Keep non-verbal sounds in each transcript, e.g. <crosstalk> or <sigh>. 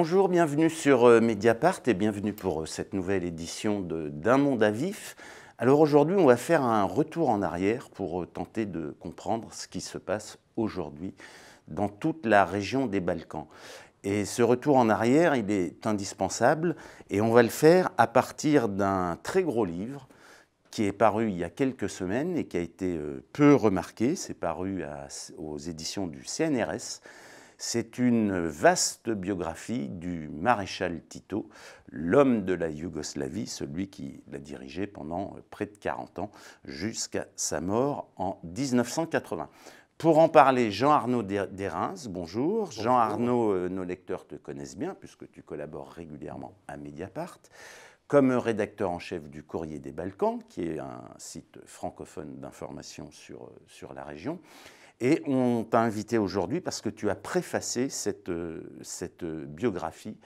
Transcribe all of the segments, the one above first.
Bonjour, bienvenue sur euh, Mediapart et bienvenue pour euh, cette nouvelle édition d'Un monde à vif. Alors aujourd'hui, on va faire un retour en arrière pour euh, tenter de comprendre ce qui se passe aujourd'hui dans toute la région des Balkans. Et ce retour en arrière, il est indispensable et on va le faire à partir d'un très gros livre qui est paru il y a quelques semaines et qui a été peu remarqué. C'est paru aux éditions du CNRS c'est une vaste biographie du maréchal Tito, l'homme de la Yougoslavie, celui qui l'a dirigé pendant près de 40 ans jusqu'à sa mort en 1980. Pour en parler, Jean-Arnaud Dérins, bonjour. bonjour. Jean-Arnaud, euh, nos lecteurs te connaissent bien puisque tu collabores régulièrement à Mediapart comme rédacteur en chef du Courrier des Balkans, qui est un site francophone d'information sur euh, la région, et on t'a invité aujourd'hui parce que tu as préfacé cette, euh, biographie,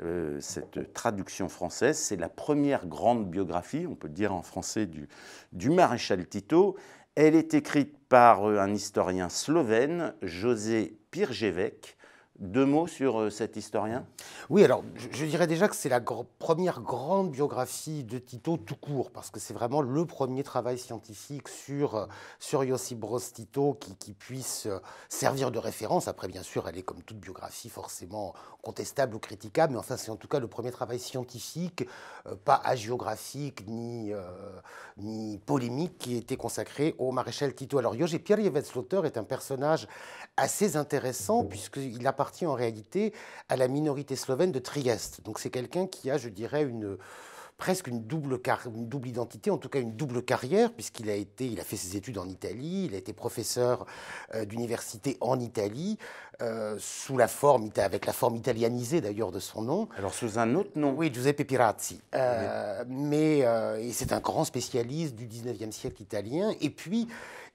euh, cette traduction française. C'est la première grande biographie, on peut dire en français, du, maréchal Tito. Elle est écrite par euh, un historien slovène, José Pirjevec, deux mots sur euh, cet historien Oui, alors je, dirais déjà que c'est la première grande biographie de Tito tout court, parce que c'est vraiment le premier travail scientifique sur, euh, sur Yossi Broz Tito qui, puisse euh, servir de référence. Après, bien sûr, elle est comme toute biographie forcément contestable ou critiquable, mais enfin c'est en tout cas le premier travail scientifique, pas hagiographique ni, ni polémique, qui était consacré au maréchal Tito. Alors Josip Pierre l'auteur, est un personnage assez intéressant, puisqu'il apparaît appartient en réalité à la minorité slovène de Trieste. Donc c'est quelqu'un qui a, je dirais, une presque une double, une double, identité, en tout cas une double carrière, puisqu'il a, été, il a fait ses études en Italie, il a été professeur euh, d'université en Italie, euh, sous la forme, avec la forme italianisée d'ailleurs de son nom. Alors sous un autre nom Oui, Giuseppe Pirazzi. Euh, mais c'est un grand spécialiste du 19e siècle italien. Et puis,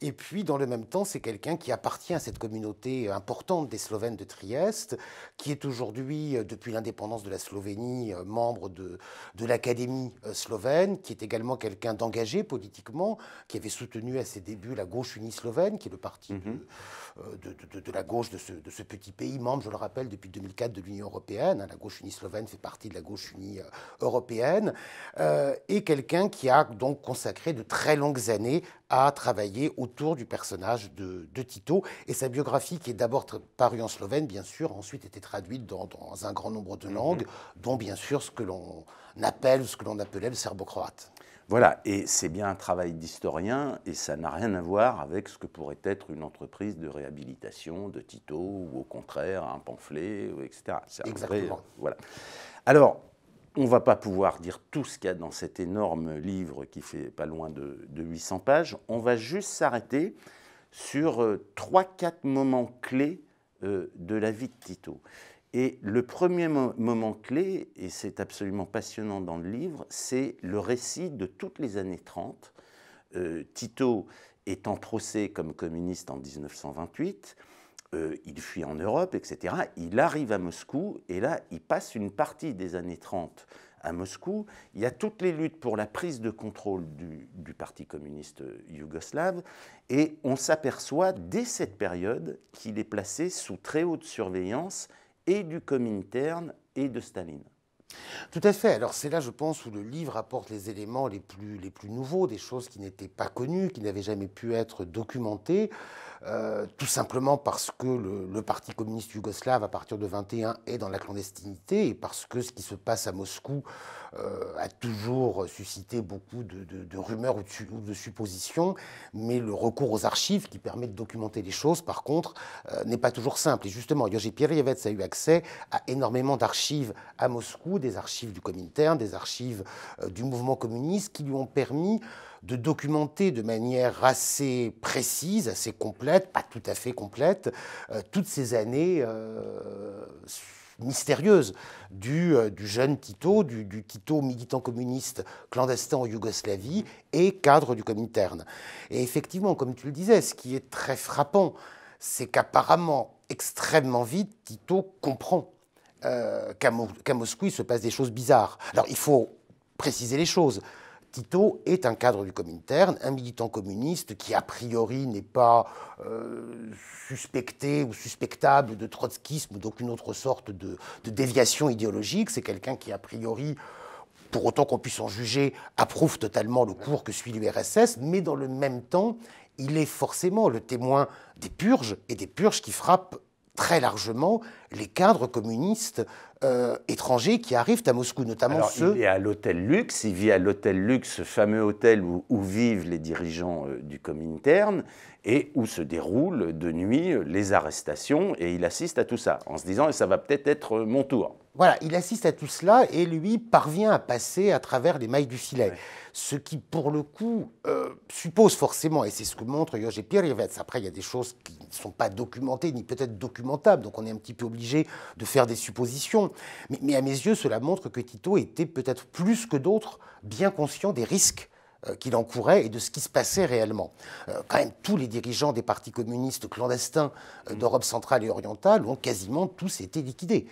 et puis, dans le même temps, c'est quelqu'un qui appartient à cette communauté importante des Slovènes de Trieste, qui est aujourd'hui, euh, depuis l'indépendance de la Slovénie, euh, membre de, l'Académie euh, slovène, qui est également quelqu'un d'engagé politiquement, qui avait soutenu à ses débuts la gauche unie slovène, qui est le parti mhm. de, la gauche de ce, petit pays, membre, je le rappelle, depuis 2004 de l'Union européenne. Hein. La gauche unie slovène fait partie de la gauche unie européenne. et quelqu'un qui a donc consacré de très longues années a travaillé autour du personnage de, Tito. Et sa biographie, qui est d'abord parue en slovène, bien sûr, a ensuite été traduite dans, un grand nombre de mhm. langues, dont bien sûr ce que l'on appelle, ce que l'on appelait le serbo-croate. Voilà, et c'est bien un travail d'historien, et ça n'a rien à voir avec ce que pourrait être une entreprise de réhabilitation de Tito, ou au contraire un pamphlet, etc. Exactement. Euh, voilà. Alors, on ne va pas pouvoir dire tout ce qu'il y a dans cet énorme livre qui fait pas loin de, 800 pages. On va juste s'arrêter sur euh, trois, quatre moments clés euh, de la vie de Tito. Et le premier moment clé, et c'est absolument passionnant dans le livre, c'est le récit de toutes les années 30. Euh, Tito est en procès comme communiste en 1928. Euh, il fuit en Europe, etc. Il arrive à Moscou et là, il passe une partie des années 30 à Moscou. Il y a toutes les luttes pour la prise de contrôle du, Parti communiste yougoslave et on s'aperçoit dès cette période qu'il est placé sous très haute surveillance et du Comintern et de Staline. Tout à fait. Alors c'est là, je pense, où le livre apporte les éléments les plus nouveaux, des choses qui n'étaient pas connues, qui n'avaient jamais pu être documentées. Euh, tout simplement parce que le, Parti communiste yougoslave, à partir de 21, est dans la clandestinité et parce que ce qui se passe à Moscou euh, a toujours suscité beaucoup de, rumeurs ou de, suppositions. Mais le recours aux archives, qui permet de documenter les choses, par contre, euh, n'est pas toujours simple. Et justement, Pierre Pierrevets a eu accès à énormément d'archives à Moscou, des archives du Comintern, des archives du mouvement communiste, qui lui ont permis de documenter de manière assez précise, assez complète, pas tout à fait complète, euh, toutes ces années euh, mystérieuses euh, du, jeune Tito, du, Tito militant communiste clandestin en Yougoslavie et cadre du Comintern. Et effectivement, comme tu le disais, ce qui est très frappant, c'est qu'apparemment, extrêmement vite, Tito comprend qu'à Moscou, il se passe des choses bizarres. Alors, il faut préciser les choses. Tito est un cadre du Comintern, un militant communiste qui a priori n'est pas euh, suspecté ou suspectable de trotskisme ou d'aucune autre sorte de, de déviation idéologique. C'est quelqu'un qui a priori pour autant qu'on puisse en juger, approuve totalement le cours que suit l'URSS, mais dans le même temps, il est forcément le témoin des purges et des purges qui frappent très largement les cadres communistes euh, étrangers qui arrivent à Moscou, notamment Alors, ceux... Il est à l'hôtel Luxe, il vit à l'hôtel Luxe, ce fameux hôtel où, vivent les dirigeants euh, du Comintern et où se déroulent de nuit euh, les arrestations, et il assiste à tout ça, en se disant, ça va peut-être être mon tour. Voilà, il assiste à tout cela et lui parvient à passer à travers les mailles du filet. Ce qui, pour le coup, suppose forcément, et c'est ce que montre Pierre Rivet. après il y a des choses qui ne sont pas documentées, ni peut-être documentables, donc on est un petit peu obligé de faire des suppositions. Mais, à mes yeux, cela montre que Tito était peut-être plus que d'autres bien conscient des risques euh, qu'il encourait et de ce qui se passait réellement. Euh, quand même, tous les dirigeants des partis communistes clandestins euh, mmh. d'Europe centrale et orientale ont quasiment tous été liquidés.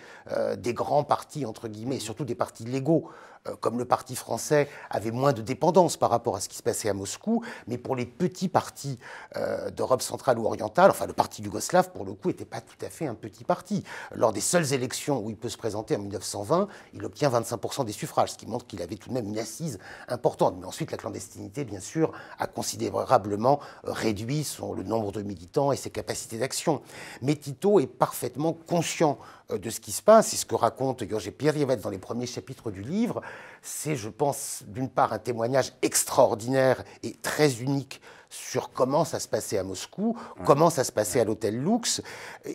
des grands partis, entre guillemets, surtout des partis légaux euh, comme le Parti français, avait moins de dépendance par rapport à ce qui se passait à Moscou, mais pour les petits partis euh, d'Europe centrale ou orientale, enfin le Parti yougoslave, pour le coup, n'était pas tout à fait un petit parti. Lors des seules élections où il peut se présenter en 1920, il obtient 25% des suffrages, ce qui montre qu'il avait tout de même une assise importante. Mais ensuite, la clandestinité, bien sûr, a considérablement euh, réduit son, le nombre de militants et ses capacités d'action. Mais Tito est parfaitement conscient euh, de ce qui se passe. Et ce que raconte Pierre rivette dans les premiers chapitres du livre, c'est, je pense, d'une part un témoignage extraordinaire et très unique sur comment ça se passait à Moscou, comment ça se passait à l'hôtel Lux.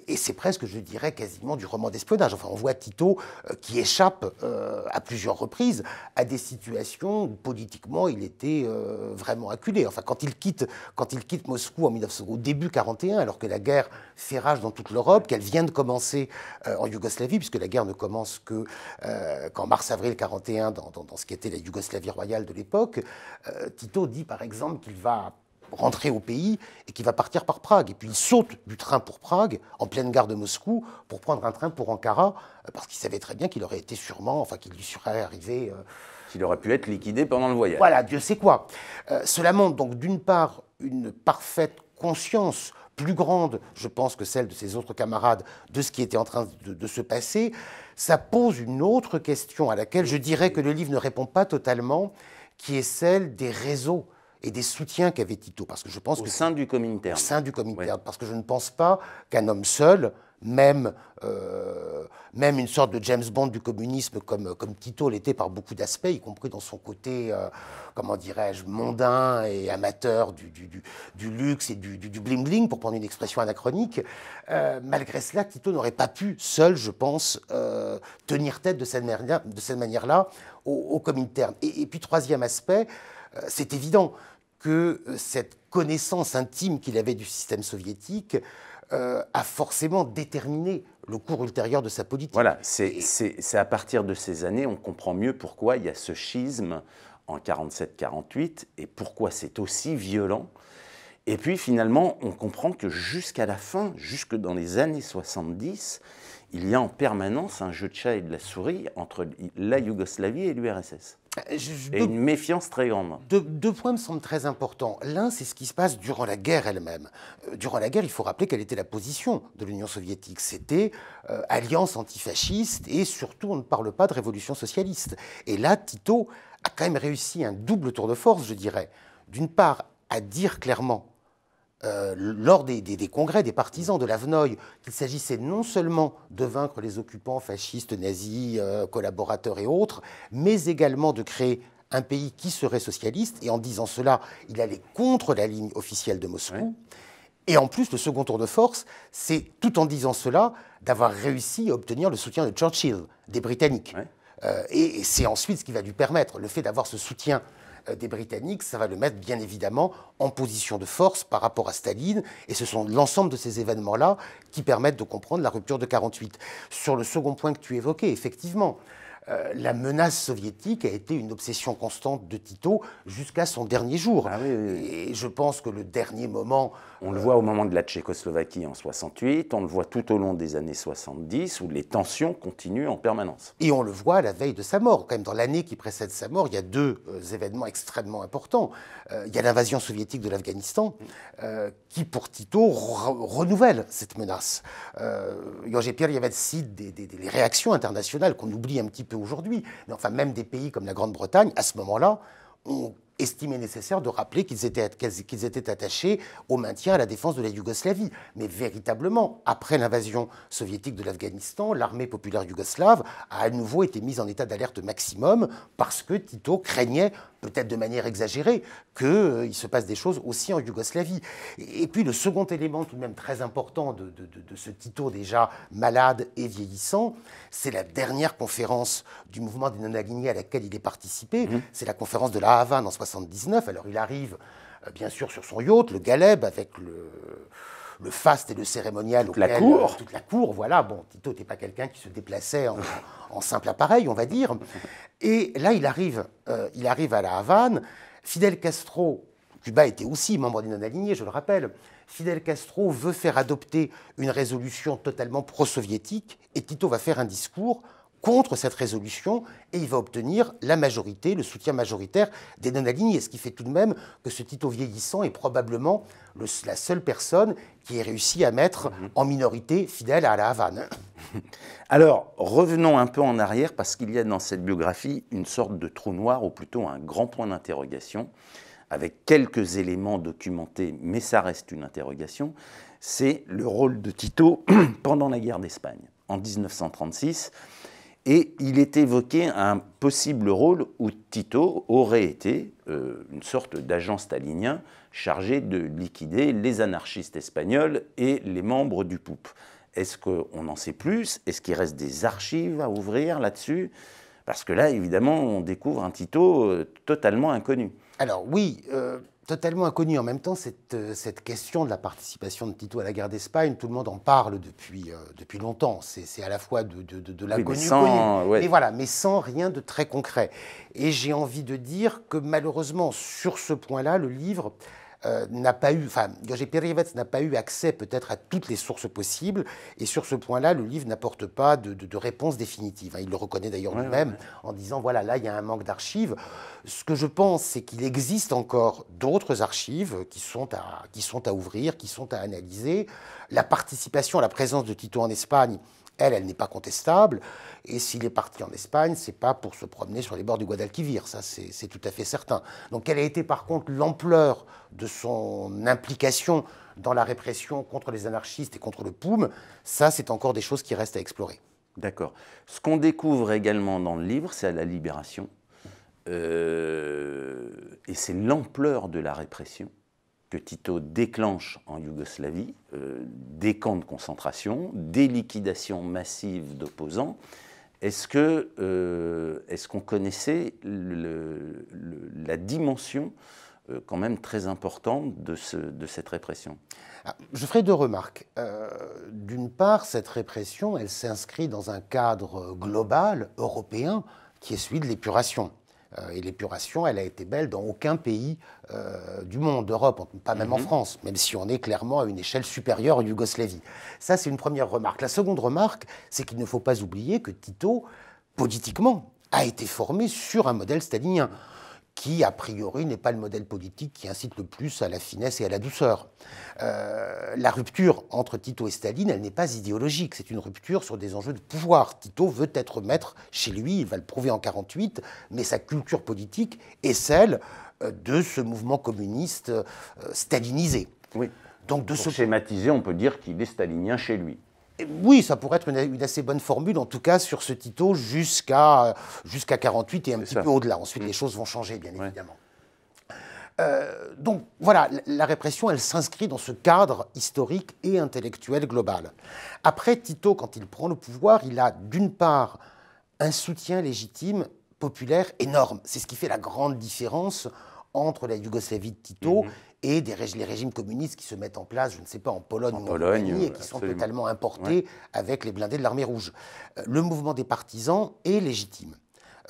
Et c'est presque, je dirais, quasiment du roman d'espionnage. Enfin, on voit Tito euh, qui échappe euh, à plusieurs reprises à des situations où politiquement il était euh, vraiment acculé. Enfin, quand il quitte, quand il quitte Moscou en 19, au début 1941, alors que la guerre fait rage dans toute l'Europe, qu'elle vient de commencer en Yougoslavie, puisque la guerre ne commence que qu'en mars-avril 1941, dans, dans, ce qui était la Yougoslavie royale de l'époque, Tito dit par exemple qu'il va rentrer au pays et qui va partir par Prague. Et puis il saute du train pour Prague, en pleine gare de Moscou, pour prendre un train pour Ankara, euh, parce qu'il savait très bien qu'il aurait été sûrement, enfin qu'il lui serait arrivé... Euh, qu'il aurait pu être liquidé pendant le voyage. Voilà, Dieu sait quoi. Euh, cela montre donc d'une part une parfaite conscience plus grande, je pense, que celle de ses autres camarades de ce qui était en train de, de, se passer, ça pose une autre question à laquelle je dirais que le livre ne répond pas totalement, qui est celle des réseaux et des soutiens qu'avait Tito. Parce que je pense au sein du Comintern. Au sein du Comintern. Parce que je ne pense pas qu'un homme seul, même, euh, même une sorte de James Bond du communisme comme, comme Tito l'était par beaucoup d'aspects, y compris dans son côté, euh, comment dirais-je, mondain et amateur du, du, du, luxe et du, bling-bling, pour prendre une expression anachronique. Euh, malgré cela, Tito n'aurait pas pu, seul, je pense, tenir tête de cette manière-là manière au, au Comintern. et, puis, troisième aspect, c'est évident que euh, cette connaissance intime qu'il avait du système soviétique euh, a forcément déterminé le cours ultérieur de sa politique. Voilà, c'est à partir de ces années, on comprend mieux pourquoi il y a ce schisme en 47-48 et pourquoi c'est aussi violent. Et puis finalement, on comprend que jusqu'à la fin, jusque dans les années 70, il y a en permanence un jeu de chat et de la souris entre la Yougoslavie et l'URSS. Euh, et une méfiance très grande. Deux, points me semblent très importants. L'un, c'est ce qui se passe durant la guerre elle-même. Euh, durant la guerre, il faut rappeler quelle était la position de l'Union soviétique. C'était euh, alliance antifasciste et surtout, on ne parle pas de révolution socialiste. Et là, Tito a quand même réussi un double tour de force, je dirais. D'une part, à dire clairement euh, lors des, congrès des partisans de l'Avenoy, qu'il s'agissait non seulement de vaincre les occupants fascistes, nazis, euh, collaborateurs et autres, mais également de créer un pays qui serait socialiste. Et en disant cela, il allait contre la ligne officielle de Moscou. Et en plus, le second tour de force, c'est tout en disant cela, d'avoir réussi à obtenir le soutien de Churchill, des Britanniques. Euh, et c'est ensuite ce qui va lui permettre, le fait d'avoir ce soutien euh, des Britanniques, ça va le mettre bien évidemment en position de force par rapport à Staline. Et ce sont l'ensemble de ces événements-là qui permettent de comprendre la rupture de 48. Sur le second point que tu évoquais, effectivement, euh, la menace soviétique a été une obsession constante de Tito jusqu'à son dernier jour. Ah Et je pense que le dernier moment... On le euh, voit au moment de la Tchécoslovaquie en 68, on le voit tout au long des années 70, où les tensions continuent en permanence. Et on le voit à la veille de sa mort. Quand même, dans l'année qui précède sa mort, il y a deux euh, événements extrêmement importants. il y a l'invasion soviétique de l'Afghanistan, qui pour Tito renouvelle cette menace. Euh, Pierre y des, des, des, réactions internationales qu'on oublie un petit peu aujourd'hui. Mais enfin même des pays comme la Grande-Bretagne, à ce moment-là, ont estimé nécessaire de rappeler qu'ils étaient, qu'ils étaient attachés au maintien à la défense de la Yougoslavie. Mais véritablement, après l'invasion soviétique de l'Afghanistan, l'armée populaire yougoslave a à nouveau été mise en état d'alerte maximum parce que Tito craignait peut-être de manière exagérée, qu'il euh, se passe des choses aussi en Yougoslavie. Et, puis le second élément tout de même très important de, ce Tito déjà malade et vieillissant, c'est la dernière conférence du mouvement des non-alignés à laquelle il est participé. Mhm. C'est la conférence de la Havane en 79. Alors il arrive euh, bien sûr sur son yacht, le Galeb, avec le le faste et le cérémonial. Toute auquel, la cour. Euh, toute la cour, voilà. Bon, Tito n'était pas quelqu'un qui se déplaçait en, simple appareil, on va dire. Et là, il arrive, euh, il arrive à la Havane. Fidel Castro, Cuba était aussi membre des non-alignés, je le rappelle. Fidel Castro veut faire adopter une résolution totalement pro-soviétique et Tito va faire un discours contre cette résolution et il va obtenir la majorité, le soutien majoritaire des non-alignés, ce qui fait tout de même que ce Tito vieillissant est probablement la seule personne qui ait réussi à mettre mhm. en minorité fidèle à la Havane. <laughs> Alors, revenons un peu en arrière parce qu'il y a dans cette biographie une sorte de trou noir ou plutôt un grand point d'interrogation avec quelques éléments documentés, mais ça reste une interrogation, c'est le rôle de Tito <clears throat> pendant la guerre d'Espagne. En 1936, et il est évoqué un possible rôle où Tito aurait été euh, une sorte d'agent stalinien chargé de liquider les anarchistes espagnols et les membres du POUP. Est-ce qu'on en sait plus Est-ce qu'il reste des archives à ouvrir là-dessus Parce que là, évidemment, on découvre un Tito euh, totalement inconnu. Alors oui, euh, totalement inconnue. En même temps, cette, euh, cette, question de la participation de Tito à la guerre d'Espagne, tout le monde en parle depuis, euh, depuis longtemps. C'est à la fois de, de, de, la voilà, mais sans rien de très concret. Et j'ai envie de dire que malheureusement, sur ce point-là, le livre euh, n'a pas eu, enfin, n'a pas eu accès peut-être à toutes les sources possibles, et sur ce point-là, le livre n'apporte pas de, réponse définitive. Hein, il le reconnaît d'ailleurs lui-même en disant voilà, là, il y a un manque d'archives. Ce que je pense, c'est qu'il existe encore d'autres archives qui sont, à, qui sont à ouvrir, qui sont à analyser. La participation, la présence de Tito en Espagne, elle, elle n'est pas contestable. Et s'il est parti en Espagne, c'est pas pour se promener sur les bords du Guadalquivir, ça c'est tout à fait certain. Donc quelle a été par contre l'ampleur de son implication dans la répression contre les anarchistes et contre le POUM Ça, c'est encore des choses qui restent à explorer. D'accord. Ce qu'on découvre également dans le livre, c'est la libération. Euh, et c'est l'ampleur de la répression que Tito déclenche en Yougoslavie, euh, des camps de concentration, des liquidations massives d'opposants. Est-ce euh, qu'on est connaissait la dimension euh, quand même très importante de, cette répression ah, Je ferai deux remarques. D'une part, cette répression, elle s'inscrit dans un cadre global, européen, qui est celui de l'épuration. Euh, et l'épuration, elle a été belle dans aucun pays euh, du monde, d'Europe, pas même en mhm. France, même si on est clairement à une échelle supérieure en Yougoslavie. Ça, c'est une première remarque. La seconde remarque, c'est qu'il ne faut pas oublier que Tito, politiquement, a été formé sur un modèle stalinien qui, a priori, n'est pas le modèle politique qui incite le plus à la finesse et à la douceur. Euh, la rupture entre Tito et Staline, elle n'est pas idéologique, c'est une rupture sur des enjeux de pouvoir. Tito veut être maître chez lui, il va le prouver en 1948, mais sa culture politique est celle euh, de ce mouvement communiste euh, stalinisé. Oui. Donc de Pour schématiser, on peut dire qu'il est stalinien chez lui oui, ça pourrait être une, assez bonne formule, en tout cas sur ce Tito jusqu'à jusqu'à 48 et un petit peu au-delà. Ensuite, mm. les choses vont changer, bien évidemment. Euh, donc voilà, la, répression, elle s'inscrit dans ce cadre historique et intellectuel global. Après, Tito, quand il prend le pouvoir, il a d'une part un soutien légitime, populaire énorme. C'est ce qui fait la grande différence entre la Yougoslavie de Tito mm-hmm et des les régimes communistes qui se mettent en place, je ne sais pas, en Pologne en ou en Pologne, et qui sont totalement importés avec les blindés de l'armée rouge. Euh, le mouvement des partisans est légitime.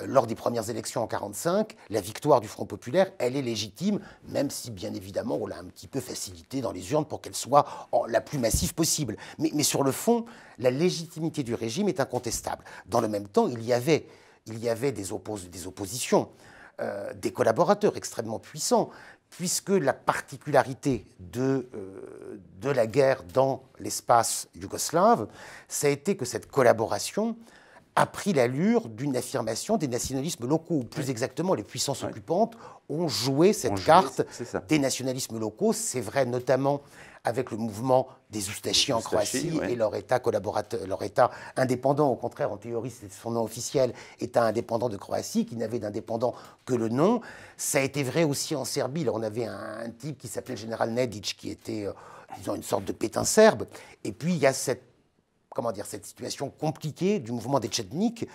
Euh, lors des premières élections en 1945, la victoire du Front populaire, elle est légitime, même si bien évidemment on l'a un petit peu facilité dans les urnes pour qu'elle soit la plus massive possible. Mais, mais sur le fond, la légitimité du régime est incontestable. Dans le même temps, il y avait, il y avait des, oppos des oppositions. Euh, des collaborateurs extrêmement puissants puisque la particularité de, euh, de la guerre dans l'espace yougoslave, ça a été que cette collaboration a pris l'allure d'une affirmation des nationalismes locaux, ou plus exactement, les puissances occupantes ont joué cette carte des nationalismes locaux. C'est vrai notamment avec le mouvement des Oustachis en Croatie et leur État collaborateur, leur État indépendant. Au contraire, en théorie, c'est son nom officiel, État indépendant de Croatie, qui n'avait d'indépendant que le nom. Ça a été vrai aussi en Serbie. Là, on avait un, type qui s'appelait général Nedic, qui était, euh, disons, une sorte de pétain serbe. Et puis, il y a cette, comment dire, cette situation compliquée du mouvement des tchadniks,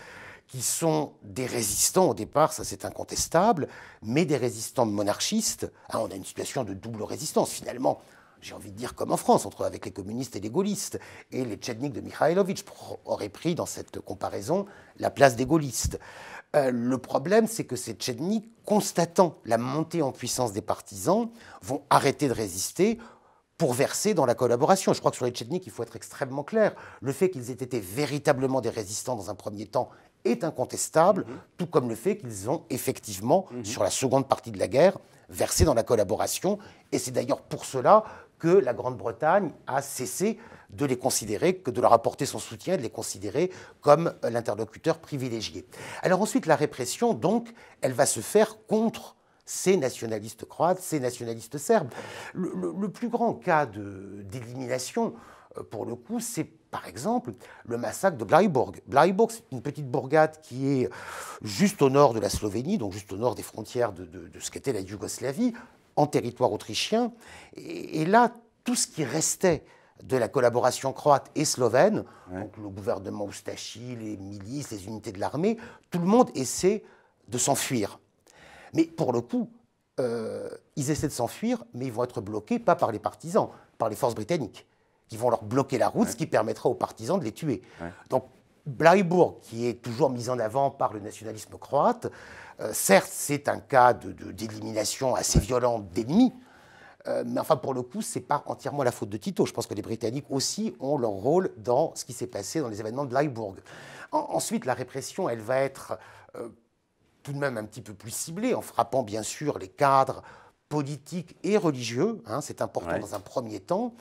qui sont des résistants au départ, ça c'est incontestable, mais des résistants monarchistes. Ah, on a une situation de double résistance finalement j'ai envie de dire comme en France, entre, avec les communistes et les gaullistes. Et les tchétniks de Mikhaïlovitch auraient pris dans cette comparaison la place des gaullistes. Euh, le problème, c'est que ces tchétniks, constatant la montée en puissance des partisans, vont arrêter de résister pour verser dans la collaboration. Je crois que sur les tchétniks, il faut être extrêmement clair. Le fait qu'ils aient été véritablement des résistants dans un premier temps est incontestable, mhm. tout comme le fait qu'ils ont effectivement, mhm. sur la seconde partie de la guerre, versé dans la collaboration. Et c'est d'ailleurs pour cela que la Grande-Bretagne a cessé de les considérer, que de leur apporter son soutien, de les considérer comme l'interlocuteur privilégié. Alors ensuite, la répression, donc, elle va se faire contre ces nationalistes croates, ces nationalistes serbes. Le, plus grand cas d'élimination, euh, pour le coup, c'est par exemple le massacre de Blaiborg. Blaiborg, c'est une petite bourgade qui est juste au nord de la Slovénie, donc juste au nord des frontières de ce qu'était la Yougoslavie, en territoire autrichien. Et, là, tout ce qui restait de la collaboration croate et slovène, le gouvernement Oustachi, les milices, les unités de l'armée, tout le monde essaie de s'enfuir. Mais pour le coup, euh, ils essaient de s'enfuir, mais ils vont être bloqués, pas par les partisans, par les forces britanniques, qui vont leur bloquer la route, ce qui permettra aux partisans de les tuer. Blaiburg, qui est toujours mis en avant par le nationalisme croate, euh, certes, c'est un cas d'élimination de, d'élimination assez violente d'ennemis, euh, mais enfin, pour le coup, ce n'est pas entièrement la faute de Tito. Je pense que les Britanniques aussi ont leur rôle dans ce qui s'est passé dans les événements de Blaiburg. ensuite, la répression, elle va être euh, tout de même un petit peu plus ciblée, en frappant bien sûr les cadres politiques et religieux, hein, c'est important dans un premier temps,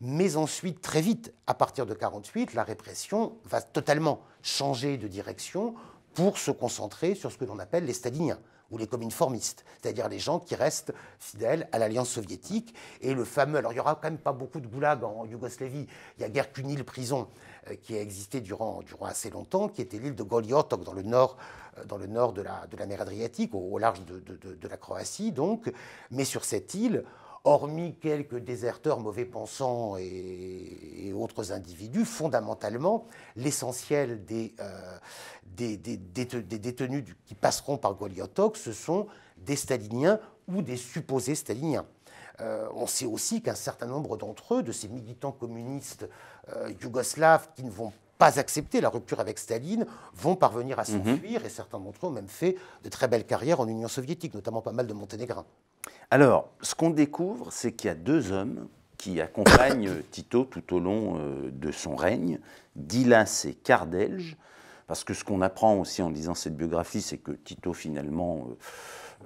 mais ensuite, très vite, à partir de 1948, la répression va totalement changer de direction pour se concentrer sur ce que l'on appelle les staliniens ou les communformistes, c'est-à-dire les gens qui restent fidèles à l'alliance soviétique. Et le fameux, alors il n'y aura quand même pas beaucoup de goulags en Yougoslavie, il n'y a guère qu'une île prison euh, qui a existé durant, assez longtemps, qui était l'île de Goliotok dans le nord, euh, dans le nord de, la, mer Adriatique, au, large de, de la Croatie donc. Mais sur cette île, hormis quelques déserteurs mauvais pensants et, autres individus, fondamentalement, l'essentiel des, euh, détenus qui passeront par Goliotok, ce sont des staliniens ou des supposés staliniens. Euh, on sait aussi qu'un certain nombre d'entre eux, de ces militants communistes euh, yougoslaves qui ne vont pas accepter la rupture avec Staline, vont parvenir à mhm. s'enfuir, et certains d'entre eux ont même fait de très belles carrières en Union soviétique, notamment pas mal de Monténégrins. Alors, ce qu'on découvre, c'est qu'il y a deux hommes qui accompagnent <coughs> Tito tout au long euh, de son règne, Dilas et Cardelge, parce que ce qu'on apprend aussi en lisant cette biographie, c'est que Tito finalement euh,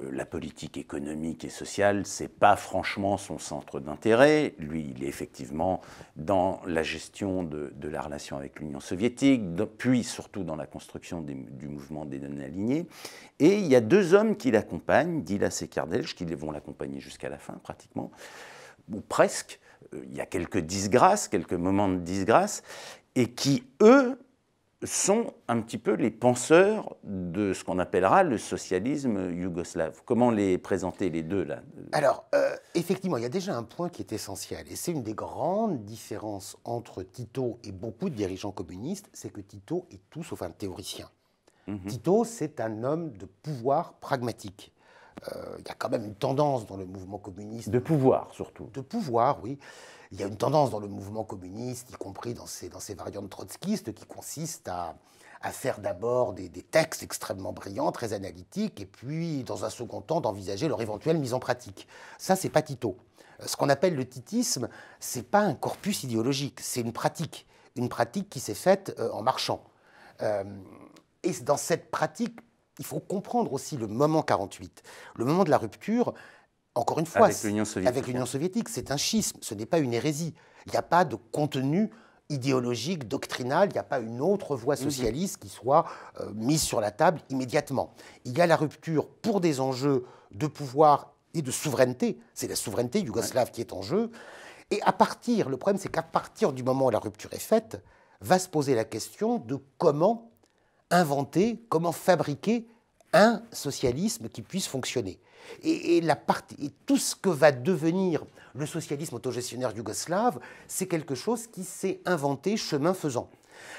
euh, la politique économique et sociale, ce n'est pas franchement son centre d'intérêt. Lui, il est effectivement dans la gestion de, la relation avec l'Union soviétique, puis surtout dans la construction du mouvement des non-alignés. Et il y a deux hommes qui l'accompagnent, Dilas et Kardelj, qui vont l'accompagner jusqu'à la fin, pratiquement, ou presque. Euh, il y a quelques disgrâces, quelques moments de disgrâce, et qui, eux, sont un petit peu les penseurs de ce qu'on appellera le socialisme yougoslave. Comment les présenter les deux là Alors, euh, effectivement, il y a déjà un point qui est essentiel, et c'est une des grandes différences entre Tito et beaucoup de dirigeants communistes, c'est que Tito est tout sauf un théoricien. Mhm. Tito, c'est un homme de pouvoir pragmatique. Euh, il y a quand même une tendance dans le mouvement communiste. De pouvoir surtout. De pouvoir, oui il y a une tendance dans le mouvement communiste, y compris dans ces dans variantes trotskistes, qui consiste à, faire d'abord des, textes extrêmement brillants, très analytiques, et puis, dans un second temps, d'envisager leur éventuelle mise en pratique. Ça, c'est pas Tito. Euh, ce qu'on appelle le titisme, c'est pas un corpus idéologique, c'est une pratique. Une pratique qui s'est faite euh, en marchant. Euh, et dans cette pratique, il faut comprendre aussi le moment 48. Le moment de la rupture, encore une fois, avec l'Union soviétique. c'est un schisme, ce n'est pas une hérésie. Il n'y a pas de contenu idéologique, doctrinal, il n'y a pas une autre voie mhm. socialiste qui soit euh, mise sur la table immédiatement. Il y a la rupture pour des enjeux de pouvoir et de souveraineté. C'est la souveraineté yougoslave qui est en jeu. Et à partir, le problème c'est qu'à partir du moment où la rupture est faite, va se poser la question de comment inventer, comment fabriquer un socialisme qui puisse fonctionner. Et, la partie, et tout ce que va devenir le socialisme autogestionnaire yougoslave, c'est quelque chose qui s'est inventé chemin faisant.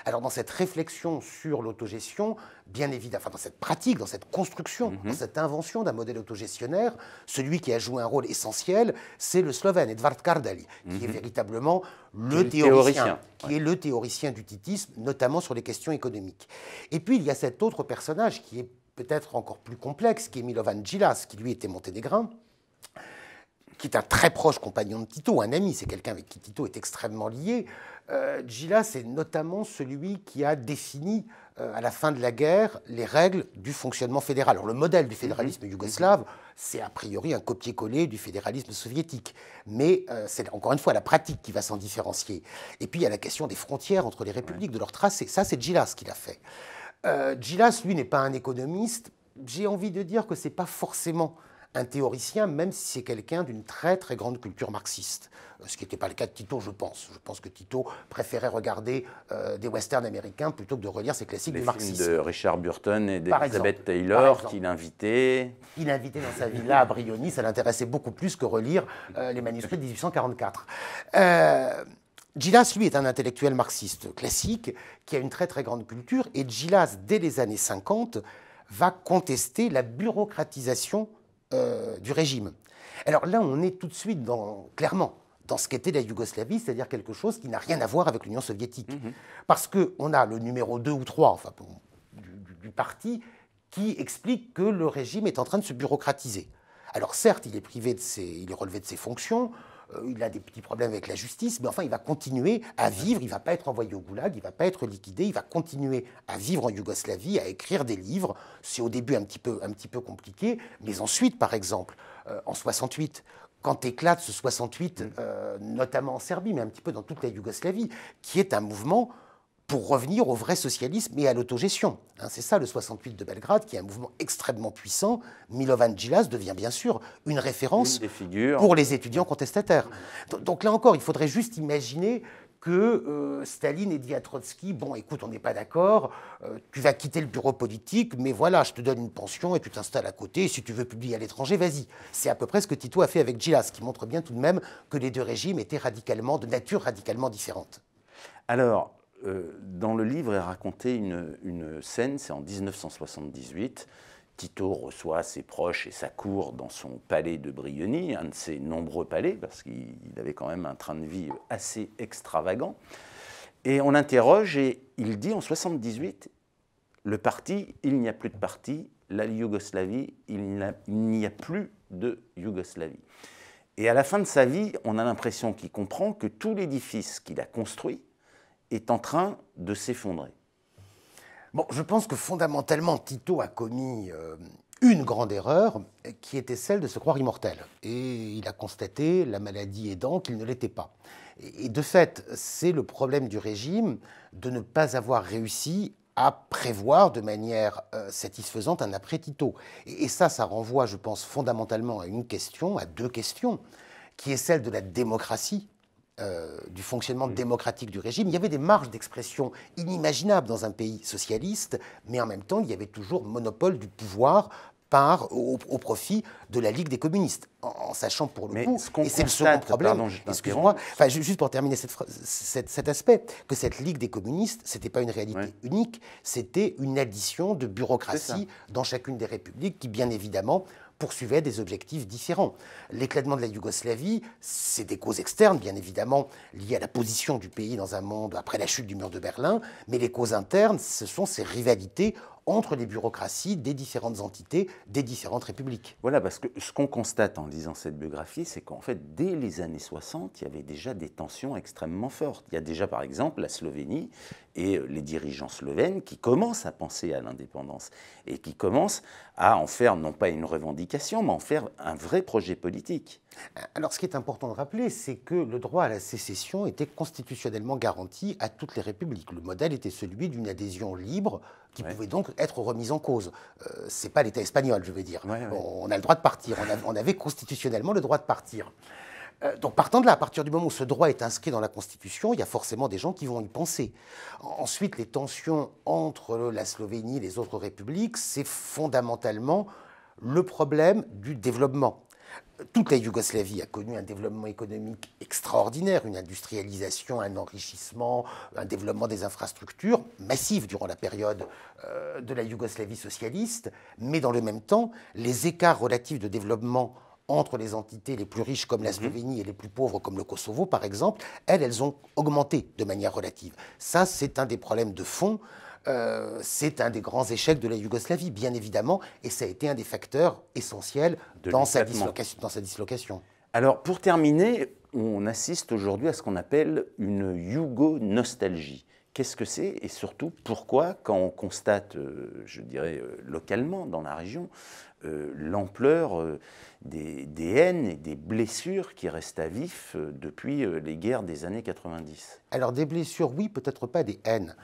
Alors dans cette réflexion sur l'autogestion, bien évidemment, enfin dans cette pratique, dans cette construction, mhm. dans cette invention d'un modèle autogestionnaire, celui qui a joué un rôle essentiel, c'est le Slovène Edvard Kardali, qui est mhm. véritablement le, théoricien, qui est le théoricien du titisme, notamment sur les questions économiques. Et puis il y a cet autre personnage qui est peut-être encore plus complexe, qui est Milovan Gilas, qui lui était monténégrin, qui est un très proche compagnon de Tito, un ami, c'est quelqu'un avec qui Tito est extrêmement lié. Euh, Gilas est notamment celui qui a défini euh, à la fin de la guerre les règles du fonctionnement fédéral. Alors le modèle du fédéralisme mhm. yougoslave, c'est a priori un copier-coller du fédéralisme soviétique. Mais euh, c'est encore une fois la pratique qui va s'en différencier. Et puis il y a la question des frontières entre les républiques, de leur tracé. Ça, c'est Gilas qui l'a fait. Euh, Gilas, lui, n'est pas un économiste. J'ai envie de dire que ce n'est pas forcément un théoricien, même si c'est quelqu'un d'une très très grande culture marxiste. Euh, ce qui n'était pas le cas de Tito, je pense. Je pense que Tito préférait regarder euh, des westerns américains plutôt que de relire ses classiques du marxisme. Films de Richard Burton et d'Elizabeth Taylor qu'il invitait. Il invitait dans sa villa à Brioni, ça l'intéressait beaucoup plus que relire les manuscrits de 1844. Euh, Gillas, lui, est un intellectuel marxiste classique qui a une très très grande culture et Gillas, dès les années 50, va contester la bureaucratisation euh, du régime. Alors là, on est tout de suite dans, clairement dans ce qu'était la Yougoslavie, c'est-à-dire quelque chose qui n'a rien à voir avec l'Union soviétique. Mm-hmm. Parce qu'on a le numéro 2 ou 3 du, parti qui explique que le régime est en train de se bureaucratiser. Alors certes, il est privé il est relevé de ses fonctions, euh, il a des petits problèmes avec la justice, mais enfin, il va continuer à vivre, il va pas être envoyé au goulag, il va pas être liquidé, il va continuer à vivre en Yougoslavie, à écrire des livres. C'est au début un petit, peu, un petit peu compliqué, mais ensuite, par exemple, euh, en 68, quand éclate ce 68, mm. euh, notamment en Serbie, mais un petit peu dans toute la Yougoslavie, qui est un mouvement pour revenir au vrai socialisme et à l'autogestion. Hein, c'est ça le 68 de Belgrade, qui est un mouvement extrêmement puissant. Milovan Djilas devient bien sûr une référence pour les étudiants contestataires. Donc là encore, il faudrait juste imaginer que euh, Staline et dit à Trotsky, bon écoute, on n'est pas d'accord, euh, tu vas quitter le bureau politique, mais voilà, je te donne une pension et tu t'installes à côté, si tu veux publier à l'étranger, vas-y. C'est à peu près ce que Tito a fait avec Djilas, qui montre bien tout de même que les deux régimes étaient radicalement, de nature radicalement différente. Alors, euh, dans le livre est racontée une, scène, c'est en 1978. Tito reçoit ses proches et sa cour dans son palais de Brioni, un de ses nombreux palais, parce qu'il avait quand même un train de vie assez extravagant. Et on l'interroge et il dit en 78, le parti, il n'y a plus de parti, la Yougoslavie, il n'y a plus de Yougoslavie. Et à la fin de sa vie, on a l'impression qu'il comprend que tout l'édifice qu'il a construit, est en train de s'effondrer. Bon, je pense que fondamentalement, Tito a commis euh, une grande erreur, qui était celle de se croire immortel. Et il a constaté, la maladie aidant, qu'il ne l'était pas. Et de fait, c'est le problème du régime de ne pas avoir réussi à prévoir de manière euh, satisfaisante un après-Tito. et ça, ça renvoie, je pense, fondamentalement à une question, à deux questions, qui est celle de la démocratie euh, du fonctionnement mm. démocratique du régime, il y avait des marges d'expression inimaginables dans un pays socialiste, mais en même temps, il y avait toujours monopole du pouvoir par, au, profit de la Ligue des communistes, en, sachant pour le coup, ce et c'est le second problème, excusez moi enfin, juste pour terminer cet aspect, que cette Ligue des communistes, ce n'était pas une réalité unique, c'était une addition de bureaucratie dans chacune des républiques qui, bien évidemment, poursuivaient des objectifs différents. L'éclatement de la Yougoslavie, c'est des causes externes, bien évidemment, liées à la position du pays dans un monde après la chute du mur de Berlin, mais les causes internes, ce sont ces rivalités entre les bureaucraties des différentes entités, des différentes républiques. Voilà, parce que ce qu'on constate en lisant cette biographie, c'est qu'en fait, dès les années 60, il y avait déjà des tensions extrêmement fortes. Il y a déjà, par exemple, la Slovénie et euh, les dirigeants slovènes qui commencent à penser à l'indépendance et qui commencent à en faire non pas une revendication, mais en faire un vrai projet politique. Alors, ce qui est important de rappeler, c'est que le droit à la sécession était constitutionnellement garanti à toutes les républiques. Le modèle était celui d'une adhésion libre qui pouvait donc être remise en cause. Ce euh, c'est pas l'État espagnol, je veux dire. On a le droit de partir. On, avait constitutionnellement le droit de partir. Euh, donc partant de là, à partir du moment où ce droit est inscrit dans la Constitution, il y a forcément des gens qui vont y penser. Ensuite, les tensions entre la Slovénie et les autres républiques, c'est fondamentalement le problème du développement toute la Yougoslavie a connu un développement économique extraordinaire, une industrialisation, un enrichissement, un développement des infrastructures massives durant la période euh, de la Yougoslavie socialiste, mais dans le même temps, les écarts relatifs de développement entre les entités les plus riches comme la mhm. Slovénie et les plus pauvres comme le Kosovo, par exemple, elles, elles ont augmenté de manière relative. Ça, c'est un des problèmes de fond euh, c'est un des grands échecs de la Yougoslavie, bien évidemment, et ça a été un des facteurs essentiels dans, sa dans sa dislocation. Alors, pour terminer, on assiste aujourd'hui à ce qu'on appelle une Yougo-nostalgie. Qu'est-ce que c'est et surtout pourquoi, quand on constate, euh, je dirais, euh, localement dans la région, l'ampleur des, haines et des blessures qui restent à vif depuis les guerres des années 90 Alors des blessures, oui, peut-être pas des haines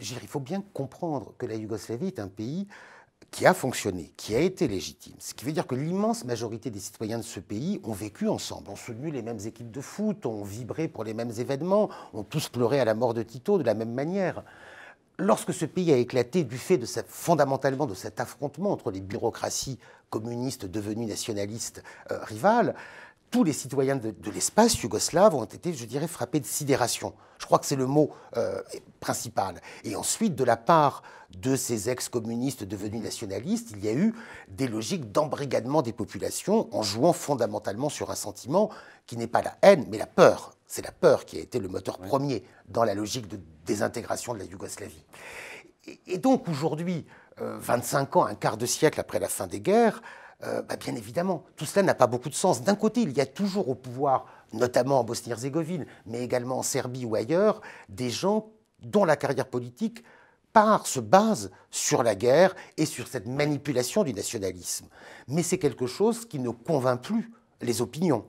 il faut bien comprendre que la Yougoslavie est un pays qui a fonctionné, qui a été légitime. Ce qui veut dire que l'immense majorité des citoyens de ce pays ont vécu ensemble, ont soutenu les mêmes équipes de foot, ont vibré pour les mêmes événements, ont tous pleuré à la mort de Tito de la même manière. Lorsque ce pays a éclaté du fait de fondamentalement de cet affrontement entre les bureaucraties communistes devenues nationalistes euh, rivales, tous les citoyens de, l'espace yougoslave ont été, je dirais, frappés de sidération. Je crois que c'est le mot euh, principal. Et ensuite, de la part de ces ex-communistes devenus nationalistes, il y a eu des logiques d'embrigadement des populations en jouant fondamentalement sur un sentiment qui n'est pas la haine, mais la peur. C'est la peur qui a été le moteur premier dans la logique de désintégration de la Yougoslavie. Et, donc aujourd'hui, 25 euh, ans, un quart de siècle après la fin des guerres, euh, bah, bien évidemment, tout cela n'a pas beaucoup de sens. D'un côté, il y a toujours au pouvoir, notamment en Bosnie-Herzégovine, mais également en Serbie ou ailleurs, des gens dont la carrière politique part, se base sur la guerre et sur cette manipulation du nationalisme. Mais c'est quelque chose qui ne convainc plus les opinions.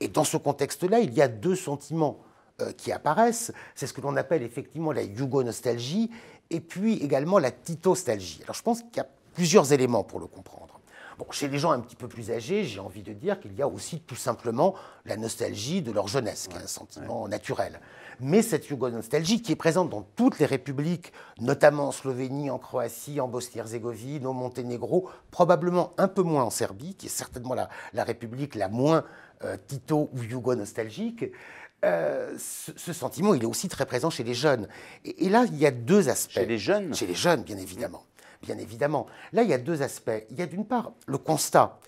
Et dans ce contexte-là, il y a deux sentiments euh, qui apparaissent. C'est ce que l'on appelle effectivement la yugo-nostalgie et puis également la tito Alors je pense qu'il y a plusieurs éléments pour le comprendre chez les gens un petit peu plus âgés, j'ai envie de dire qu'il y a aussi tout simplement la nostalgie de leur jeunesse, qui est un sentiment naturel. Mais cette yougo-nostalgie, qui est présente dans toutes les républiques, notamment en Slovénie, en Croatie, en Bosnie-Herzégovine, au Monténégro, probablement un peu moins en Serbie, qui est certainement la, la république la moins euh, tito ou yougo-nostalgique, euh, ce, sentiment, il est aussi très présent chez les jeunes. Et, et là, il y a deux aspects. Chez les jeunes Chez les jeunes, bien évidemment bien évidemment. Là, il y a deux aspects. Il y a d'une part le constat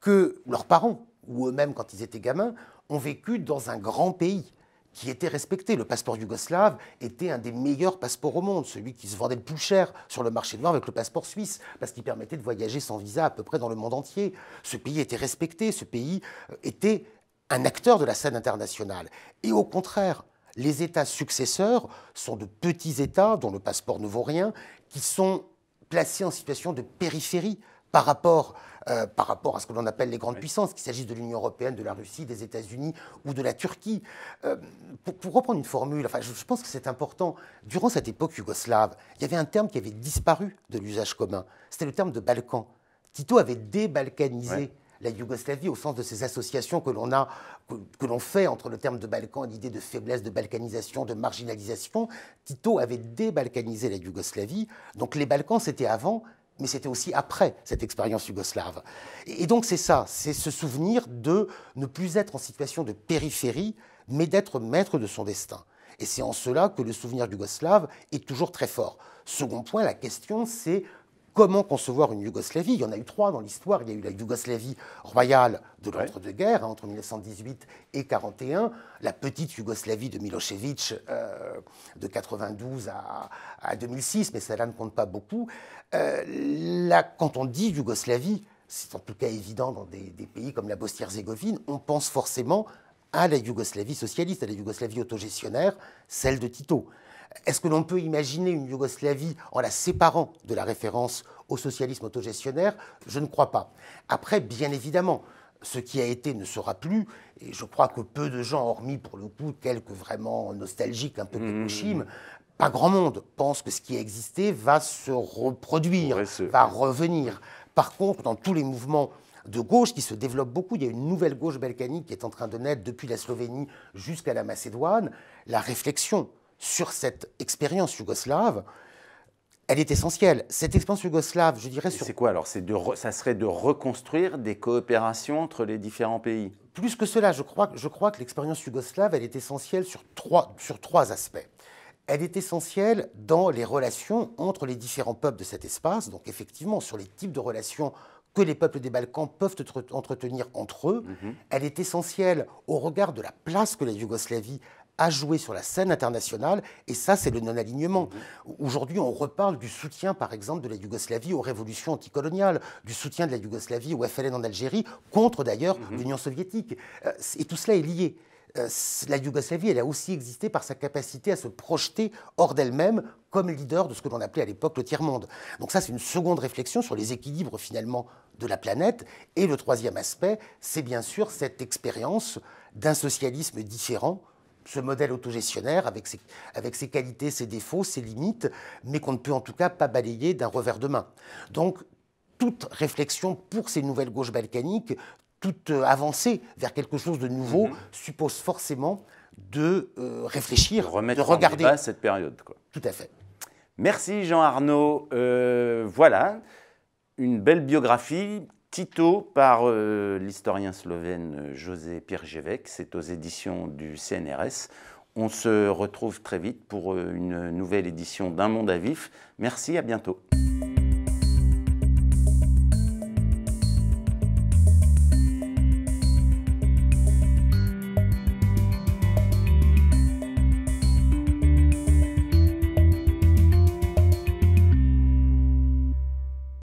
que leurs parents, ou eux-mêmes quand ils étaient gamins, ont vécu dans un grand pays qui était respecté. Le passeport yougoslave était un des meilleurs passeports au monde, celui qui se vendait le plus cher sur le marché noir avec le passeport suisse, parce qu'il permettait de voyager sans visa à peu près dans le monde entier. Ce pays était respecté, ce pays euh, était un acteur de la scène internationale. Et au contraire, les États successeurs sont de petits États dont le passeport ne vaut rien, qui sont placés en situation de périphérie par rapport, euh, par rapport à ce que l'on appelle les grandes puissances, qu'il s'agisse de l'Union européenne, de la Russie, des États-Unis ou de la Turquie. Euh, pour, reprendre une formule, enfin, je, pense que c'est important, durant cette époque yougoslave, il y avait un terme qui avait disparu de l'usage commun, c'était le terme de Balkan. Tito avait débalkanisé la Yougoslavie au sens de ces associations que l'on a, que, l'on fait entre le terme de Balkan et l'idée de faiblesse, de balkanisation, de marginalisation. Tito avait débalkanisé la Yougoslavie, donc les Balkans c'était avant mais c'était aussi après cette expérience yougoslave. Et donc c'est ça, c'est ce souvenir de ne plus être en situation de périphérie, mais d'être maître de son destin. Et c'est en cela que le souvenir yougoslave est toujours très fort. Second point, la question, c'est Comment concevoir une Yougoslavie Il y en a eu trois dans l'histoire. Il y a eu la Yougoslavie royale de l'entre-deux-guerres, hein, entre 1918 et 1941, la petite Yougoslavie de Milosevic euh, de 92 à, 2006, mais cela ne compte pas beaucoup. Euh, quand on dit Yougoslavie, c'est en tout cas évident dans des, des pays comme la Bosnie-Herzégovine, on pense forcément à la Yougoslavie socialiste, à la Yougoslavie autogestionnaire, celle de Tito. Est-ce que l'on peut imaginer une Yougoslavie en la séparant de la référence au socialisme autogestionnaire Je ne crois pas. Après, bien évidemment, ce qui a été ne sera plus, et je crois que peu de gens, hormis pour le coup quelques vraiment nostalgiques, un peu de mmh. pas grand monde pense que ce qui a existé va se reproduire, va revenir. Par contre, dans tous les mouvements de gauche qui se développent beaucoup. Il y a une nouvelle gauche balkanique qui est en train de naître depuis la Slovénie jusqu'à la Macédoine. La réflexion sur cette expérience yougoslave, elle est essentielle. Cette expérience yougoslave, je dirais... Sur... C'est quoi alors de Ça serait de reconstruire des coopérations entre les différents pays Plus que cela, je crois, je crois que l'expérience yougoslave, elle est essentielle sur trois, sur trois aspects. Elle est essentielle dans les relations entre les différents peuples de cet espace, donc effectivement sur les types de relations que les peuples des Balkans peuvent entretenir entre eux. Mhm. Elle est essentielle au regard de la place que la Yougoslavie à jouer sur la scène internationale, et ça, c'est le non-alignement. Mhm. Aujourd'hui, on reparle du soutien, par exemple, de la Yougoslavie aux révolutions anticoloniales, du soutien de la Yougoslavie au FLN en Algérie, contre d'ailleurs mhm. l'Union soviétique. Euh, et tout cela est lié. Euh, la Yougoslavie, elle a aussi existé par sa capacité à se projeter hors d'elle-même comme leader de ce que l'on appelait à l'époque le tiers-monde. Donc ça, c'est une seconde réflexion sur les équilibres finalement de la planète. Et le troisième aspect, c'est bien sûr cette expérience d'un socialisme différent ce modèle autogestionnaire avec ses, avec ses qualités, ses défauts, ses limites, mais qu'on ne peut en tout cas pas balayer d'un revers de main. Donc, toute réflexion pour ces nouvelles gauches balkaniques, toute avancée vers quelque chose de nouveau mhm. suppose forcément de euh, réfléchir, de, remettre regarder. En cette période. Quoi. Tout à fait. Merci Jean Arnaud. Euh, voilà, une belle biographie Tito par euh, l'historien slovène euh, José Pirjevec, c'est aux éditions du CNRS. On se retrouve très vite pour euh, une nouvelle édition d'Un Monde à Vif. Merci, à bientôt.